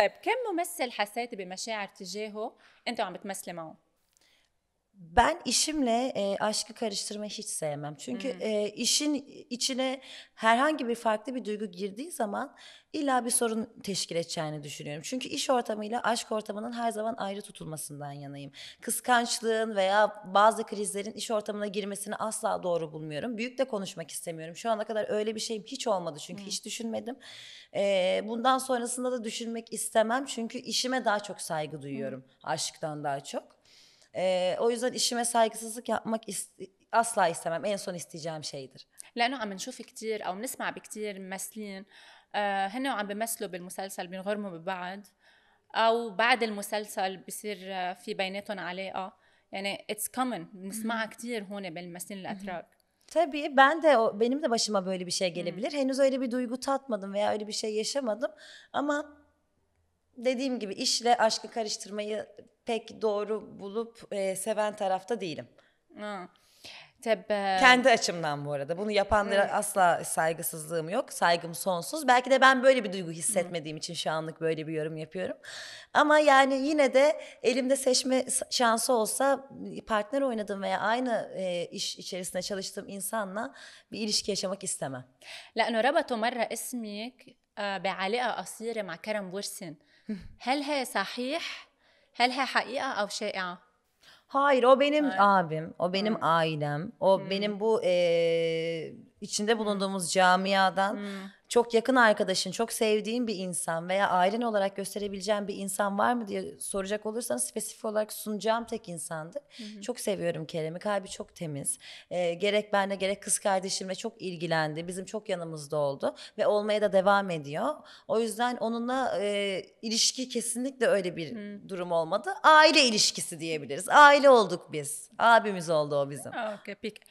طيب كم ممثل حسيتي بمشاعر تجاهه انت عم بتمثلي معه؟ ben işimle e, aşkı karıştırmayı hiç sevmem. Çünkü hmm. e, işin içine herhangi bir farklı bir duygu girdiği zaman illa bir sorun teşkil edeceğini düşünüyorum. Çünkü iş ortamıyla aşk ortamının her zaman ayrı tutulmasından yanayım. Kıskançlığın veya bazı krizlerin iş ortamına girmesini asla doğru bulmuyorum. Büyük de konuşmak istemiyorum. Şu ana kadar öyle bir şeyim hiç olmadı çünkü hmm. hiç düşünmedim. E, bundan sonrasında da düşünmek istemem çünkü işime daha çok saygı duyuyorum. Hmm. Aşktan daha çok. E, o yüzden işime saygısızlık yapmak ist- asla istemem. En son isteyeceğim şeydir. لانه عم نشوف كثير او بنسمع بكثير ممثلين آه هن عم بيمثلوا بالمسلسل بينغرموا ببعض او بعد المسلسل بصير في بيناتهم علاقه يعني اتس كومن بنسمعها كثير هون بالممثلين الاتراك Tabii ben de o benim de başıma böyle bir şey gelebilir. Hmm. Henüz öyle bir duygu tatmadım veya öyle bir şey yaşamadım ama dediğim gibi işle aşkı karıştırmayı pek doğru bulup e, seven tarafta değilim. Ha. Tebe. Kendi açımdan bu arada. Bunu yapanlara evet. asla saygısızlığım yok. Saygım sonsuz. Belki de ben böyle bir duygu hissetmediğim Hı. için şu anlık böyle bir yorum yapıyorum. Ama yani yine de elimde seçme şansı olsa partner oynadığım veya aynı e, iş içerisinde çalıştığım insanla bir ilişki yaşamak istemem. لأنه ربطوا مرة اسمك بعلاقة قصيرة مع كرم بورسن هل هي صحيح؟ هل هي حقيقه او شائعه Hayır o benim Hayır. abim, o benim hmm. ailem, o hmm. benim bu e, içinde hmm. bulunduğumuz camiadan hmm çok yakın arkadaşın, çok sevdiğin bir insan veya ailen olarak gösterebileceğin bir insan var mı diye soracak olursanız spesifik olarak sunacağım tek insandı. Hı hı. Çok seviyorum Kerem'i. Kalbi çok temiz. E, gerek benle gerek kız kardeşimle çok ilgilendi. Bizim çok yanımızda oldu ve olmaya da devam ediyor. O yüzden onunla e, ilişki kesinlikle öyle bir hı. durum olmadı. Aile ilişkisi diyebiliriz. Aile olduk biz. Abimiz oldu o bizim. Okay, peki.